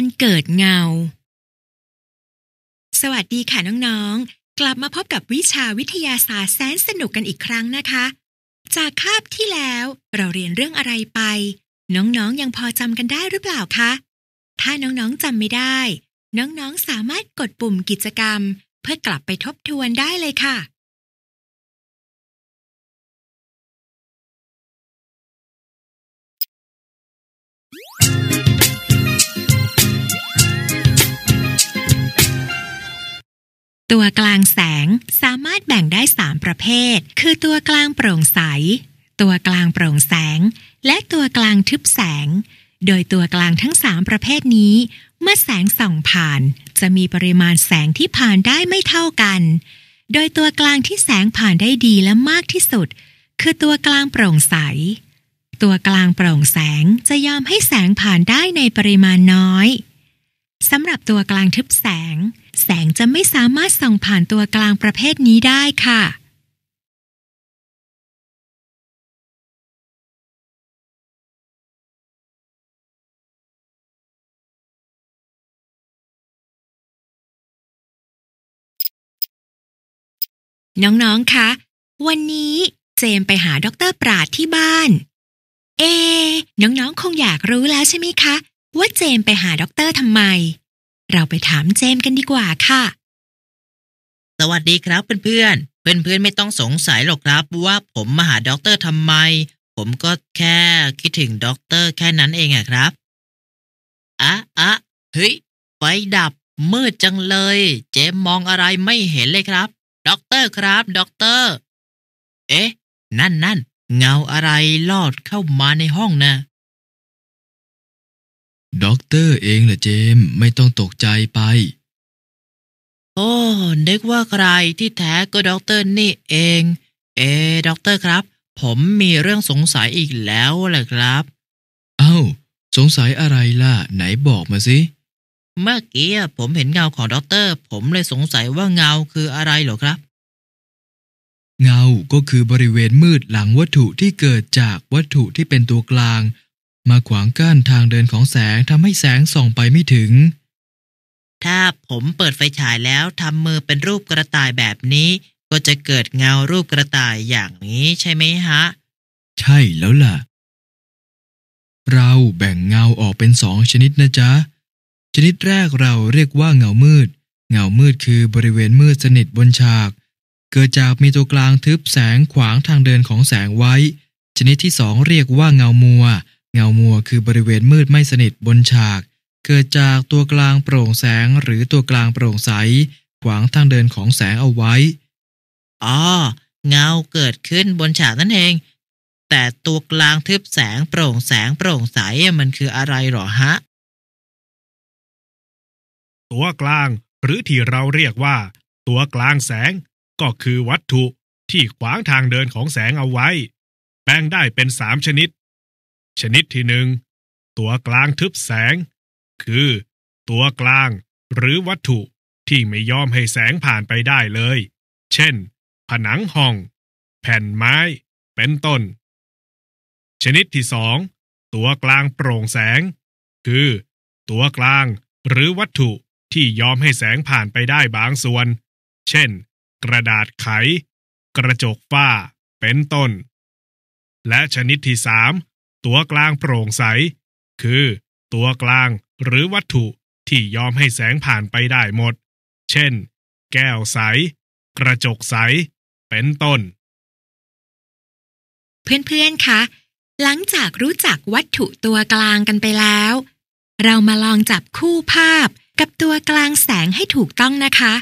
การเกิดเงา สวัสดีค่ะน้อง ๆ กลับมาพบกับวิชาวิทยาศาสตร์แสนสนุกกันอีกครั้งนะคะ จากคาบที่แล้วเราเรียนเรื่องอะไรไป น้องๆ ยังพอจำกันได้หรือเปล่าคะ ถ้าน้องๆ จำไม่ได้ น้อง ๆ สามารถกดปุ่มกิจกรรม เพื่อกลับไปทบทวนได้เลยค่ะตัวกลางแสงสามารถแบ่งได้ 3 ประเภท คือตัวกลางโปร่งใส ตัวกลางโปร่งแสง และตัวกลางทึบแสง โดยตัวกลางทั้ง 3 ประเภทนี้ เมื่อแสงส่องผ่าน จะมีปริมาณแสงที่ผ่านได้ไม่เท่ากัน โดยตัวกลางที่แสงผ่านได้ดีและมากที่สุด คือตัวกลางโปร่งใส ตัวกลางโปร่งแสงจะยอมให้แสงผ่านได้ในปริมาณน้อยสำหรับตัวกลางทึบแสง แสงจะไม่สามารถส่องผ่านตัวกลางประเภทนี้ได้ค่ะ น้องๆ คะวันนี้เจมไปหาดรปราดที่บ้าน เอ น้อง ๆ คงอยากรู้แล้วใช่ไหมคะว่าเจมไปหาด็อกเตอร์ทำไม เราไปถามเจมกันดีกว่าค่ะ สวัสดีครับเพื่อนๆเพื่อนๆไม่ต้องสงสัยหรอกครับว่าผมมาหาด็อกเตอร์ทำไม ผมก็แค่คิดถึงด็อกเตอร์แค่นั้นเองอะครับอ่ะอะเฮ้ยไฟดับ มืดจังเลย เจมมองอะไรไม่เห็นเลยครับด็อกเตอร์ครับด็อกเตอร์ เอ๊ะ นั่นนั่นเงาอะไรลอดเข้ามาในห้องนะด็อกเตอร์เองแหละเจม ไม่ต้องตกใจไป โอ้นึกว่าใครที่แท้ก็ด็อกเตอร์นี่เอง เอด็อกเตอร์ครับ ผมมีเรื่องสงสัยอีกแล้วแหละครับอ้าวสงสัยอะไรล่ะ ไหนบอกมาสิ เมื่อกี้ผมเห็นเงาของด็อกเตอร์ ผมเลยสงสัยว่าเงาคืออะไรเหรอครับ เงาก็คือบริเวณมืดหลังวัตถุที่เกิดจากวัตถุที่เป็นตัวกลางมาขวางกั้นทางเดินของแสงทำให้แสงส่องไปไม่ถึง ถ้าผมเปิดไฟฉายแล้วทำมือเป็นรูปกระต่ายแบบนี้ ก็จะเกิดเงารูปกระต่ายอย่างนี้ใช่ไหมฮะ ใช่แล้วล่ะ เราแบ่งเงาออกเป็นสองชนิดนะจ๊ะ ชนิดแรกเราเรียกว่าเงามืด เงามืดคือบริเวณมืดสนิทบนฉาก เกิดจากมีตัวกลางทึบแสงขวางทางเดินของแสงไว้ ชนิดที่สองเรียกว่าเงามัวเงามัวคือบริเวณมืดไม่สนิทบนฉาก เกิดจากตัวกลางโปร่งแสงหรือตัวกลางโปร่งใสขวางทางเดินของแสงเอาไว้อ๋อเงาเกิดขึ้นบนฉากนั่นเอง แต่ตัวกลางทึบแสงโปร่งแสงโปร่งใสมันคืออะไรหรอฮะตัวกลางหรือที่เราเรียกว่าตัวกลางแสงก็คือวัตถุที่ขวางทางเดินของแสงเอาไว้แบ่งได้เป็นสามชนิดชนิดที่หนึ่งตัวกลางทึบแสง คือ ตัวกลางหรือวัตถุที่ไม่ยอมให้แสงผ่านไปได้เลย เช่น ผนังห้อง แผ่นไม้เป็นต้น ชนิดที่สองตัวกลางโปร่งแสง คือ ตัวกลางหรือวัตถุที่ยอมให้แสงผ่านไปได้บางส่วน เช่น กระดาษไข กระจกฝ้าเป็นต้น และชนิดที่สามตัวกลางโปร่งใส คือตัวกลางหรือวัตถุที่ยอมให้แสงผ่านไปได้หมด เช่น แก้วใส กระจกใส เป็นต้น เพื่อนๆคะ หลังจากรู้จักวัตถุตัวกลางกันไปแล้ว เรามาลองจับคู่ภาพกับตัวกลางแสงให้ถูกต้องนะคะ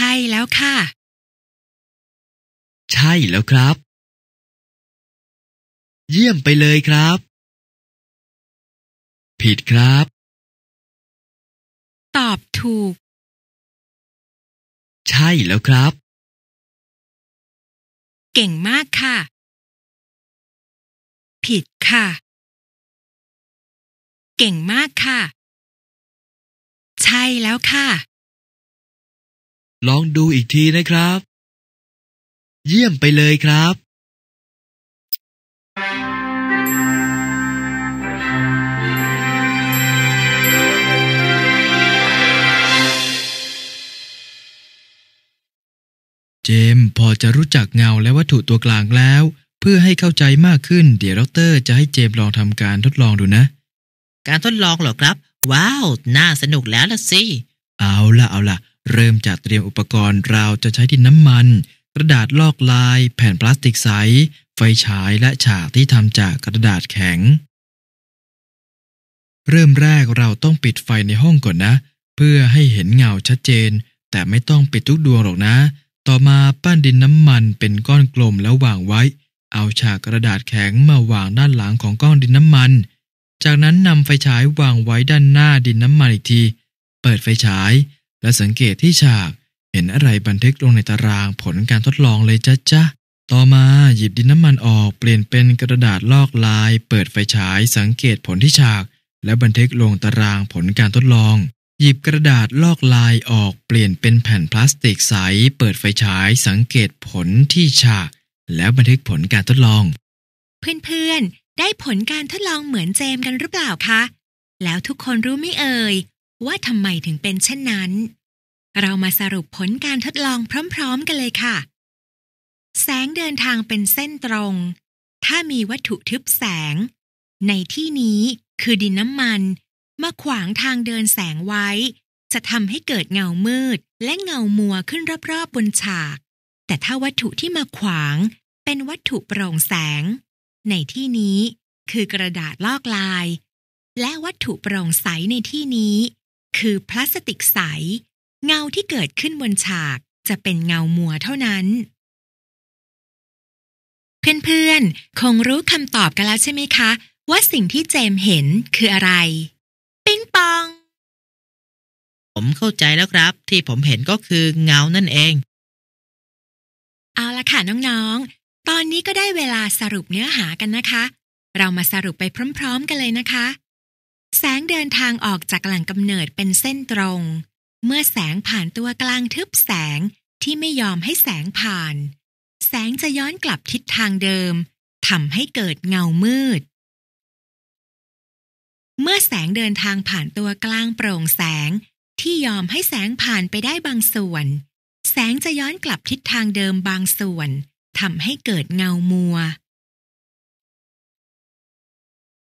ใช่แล้วค่ะ ใช่แล้วครับ เยี่ยมไปเลยครับ ผิดครับ ตอบถูก ใช่แล้วครับ เก่งมากค่ะ ผิดค่ะ เก่งมากค่ะ ใช่แล้วค่ะลองดูอีกทีนะครับ เยี่ยมไปเลยครับ เจมพอจะรู้จักเงาและวัตถุตัวกลางแล้ว เพื่อให้เข้าใจมากขึ้นเดี๋ยวดรจะให้เจมลองทำการทดลองดูนะ การทดลองเหรอครับ ว้าว น่าสนุกแล้วละสิ เอาละเอาละเริ่มจัดเตรียมอุปกรณ์เราจะใช้ดินน้ำมัน กระดาษลอกลายแผ่นพลาสติกใสไฟฉายและฉากที่ทำจากกระดาษแข็ง เริ่มแรกเราต้องปิดไฟในห้องก่อนนะ เพื่อให้เห็นเงาชัดเจน แต่ไม่ต้องปิดทุกดวงหรอกนะ ต่อมา ปั้นดินน้ำมันเป็นก้อนกลมแล้ววางไว้ เอาฉากกระดาษแข็งมาวางด้านหลังของก้อนดินน้ำมัน จากนั้นนำไฟฉายวางไว้ด้านหน้าดินน้ำมันอีกที เปิดไฟฉายและสังเกตที่ฉาก เห็นอะไรบันทึกลงในตารางผลการทดลองเลยจ้ะจ้ะต่อมาหยิบดินน้ำมันออกเปลี่ยนเป็นกระดาษลอกลาย เปิดไฟฉายสังเกตผลที่ฉาก และบันทึกลงตารางผลการทดลอง หยิบกระดาษลอกลายออก เปลี่ยนเป็นแผ่นพลาสติกใส เปิดไฟฉายสังเกตผลที่ฉาก แล้วบันทึกผลการทดลอง เพื่อนๆได้ผลการทดลองเหมือนเจมกันหรือเปล่าคะ แล้วทุกคนรู้ไม่เอ่ยว่าทำไมถึงเป็นเช่นนั้น เรามาสรุปผลการทดลองพร้อมๆกันเลยค่ะ แสงเดินทางเป็นเส้นตรง ถ้ามีวัตถุทึบแสง ในที่นี้คือดินน้ำมัน มาขวางทางเดินแสงไว้ จะทำให้เกิดเงามืดและเงามัวขึ้นรอบๆบบนฉาก แต่ถ้าวัตถุที่มาขวางเป็นวัตถุโปร่งแสง ในที่นี้คือกระดาษลอกลาย และวัตถุโปร่งใสในที่นี้คือพลาสติกใส เงาที่เกิดขึ้นบนฉากจะเป็นเงามัวเท่านั้น เพื่อนๆ คงรู้คำตอบกันแล้วใช่ไหมคะ ว่าสิ่งที่เจมเห็นคืออะไร ปิงปอง ผมเข้าใจแล้วครับ ที่ผมเห็นก็คือเงานั่นเอง เอาละค่ะ น้องๆ ตอนนี้ก็ได้เวลาสรุปเนื้อหากันนะคะ เรามาสรุปไปพร้อมๆกันเลยนะคะแสงเดินทางออกจากแหล่งกำเนิดเป็นเส้นตรง เมื่อแสงผ่านตัวกลางทึบแสงที่ไม่ยอมให้แสงผ่าน แสงจะย้อนกลับทิศทางเดิมทำให้เกิดเงามืด เมื่อแสงเดินทางผ่านตัวกลางโปร่งแสงที่ยอมให้แสงผ่านไปได้บางส่วน แสงจะย้อนกลับทิศทางเดิมบางส่วนทำให้เกิดเงามัว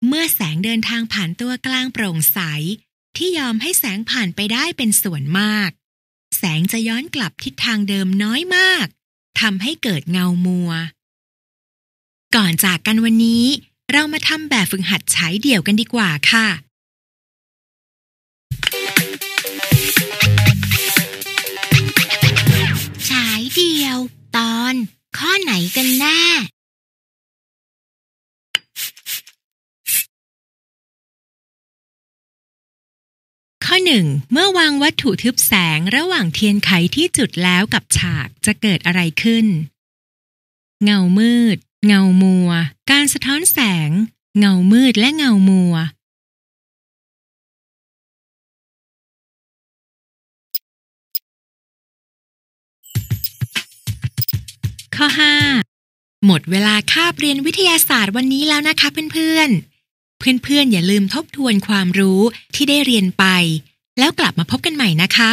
เมื่อแสงเดินทางผ่านตัวกลางโปร่งใส ที่ยอมให้แสงผ่านไปได้เป็นส่วนมาก แสงจะย้อนกลับทิศทางเดิมน้อยมากทำให้เกิดเงามัว ก่อนจากกันวันนี้ เรามาทำแบบฝึกหัดใช้เดี่ยวกันดีกว่าค่ะที่1เมื่อวางวัตถุทึบแสงระหว่างเทียนไขที่จุดแล้วกับฉากจะเกิดอะไรขึ้น เงามืด เงามัว การสะท้อนแสง เงามืดและเงามัว ข้อ 5 หมดเวลาคาบเรียนวิทยาศาสตร์วันนี้แล้วนะคะเพื่อนๆเพื่อนๆอย่าลืมทบทวนความรู้ที่ได้เรียนไปแล้วกลับมาพบกันใหม่นะคะ